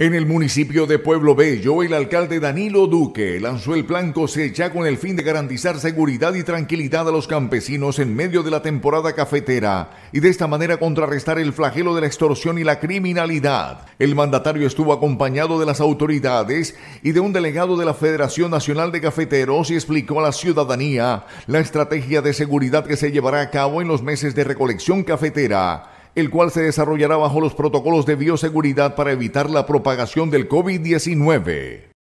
En el municipio de Pueblo Bello, el alcalde Danilo Duque lanzó el plan cosecha con el fin de garantizar seguridad y tranquilidad a los campesinos en medio de la temporada cafetera y de esta manera contrarrestar el flagelo de la extorsión y la criminalidad. El mandatario estuvo acompañado de las autoridades y de un delegado de la Federación Nacional de Cafeteros y explicó a la ciudadanía la estrategia de seguridad que se llevará a cabo en los meses de recolección cafetera el cual se desarrollará bajo los protocolos de bioseguridad para evitar la propagación del COVID-19.